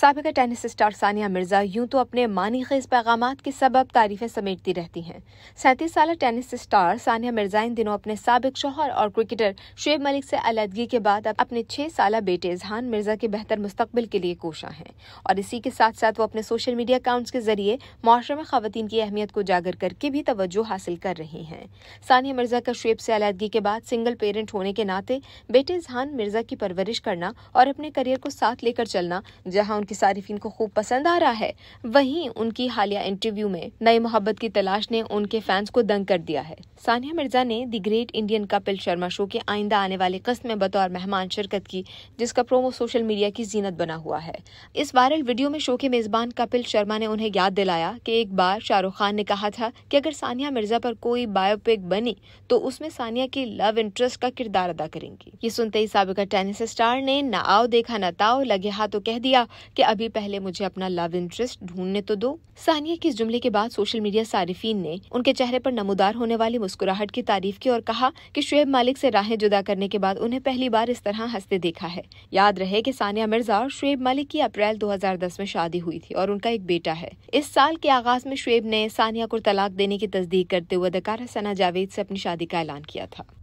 सबका tennis star Sania Mirza यूं तो अपने मानी खेज पैगाम के सबब तारीफें समेटती रहती हैं सैंतीस साल टेनिस स्टार सानिया मिर्जा इन दिनों अपने सबक शोहर और क्रिकेटर शुएब मलिक से अलीदगी के बाद अब अपने छह साल बेटे जहान मिर्जा के बेहतर मुस्तबिल के लिए कोशा हैं और इसी के साथ साथ वो अपने सोशल मीडिया अकाउंट्स के जरिए माशरे में खातन की अहमियत को जागर करके भी तवज्जो हासिल कर रही हैं सानिया मिर्जा का शुएब से अलहदगी के बाद सिंगल पेरेंट होने के नाते बेटे जहान मिर्जा की परवरिश करना और अपने करियर को साथ लेकर चलना जहां कि सारिफिन को खूब पसंद आ रहा है वहीं उनकी हालिया इंटरव्यू में नई मोहब्बत की तलाश ने उनके फैंस को दंग कर दिया है सानिया मिर्जा ने the great Indian Kapil Sharma show के आइंदा आने वाली किस्त में बतौर मेहमान शिरकत की जिसका प्रोमो सोशल मीडिया की जीनत बना हुआ है इस वायरल वीडियो में शो के मेजबान कपिल शर्मा ने उन्हें याद दिलाया कि एक बार शाहरुख खान ने कहा था कि अगर सानिया मिर्जा पर कोई बायोपिक बनी तो उसमें सानिया की लव इंटरेस्ट का किरदार अदा करेंगी ये सुनते ही सबका टेनिस स्टार ने ना आओ देखा ना ताओ लगे हाथों कह दिया कि कि अभी पहले मुझे अपना लव इंटरेस्ट ढूंढने तो दो सानिया के इस जुमले के बाद सोशल मीडिया सारिफिन ने उनके चेहरे पर नमोदार होने वाली मुस्कुराहट की तारीफ की और कहा कि शुएब मालिक से राहें जुदा करने के बाद उन्हें पहली बार इस तरह हंसते देखा है याद रहे की सानिया मिर्जा और शुएब मालिक की अप्रैल दो में शादी हुई थी और उनका एक बेटा है इस साल के आगाज में शुएब ने सानिया को तलाक देने की तस्दीक करते हुए अदकारा सना जावेद से अपनी शादी का ऐलान किया था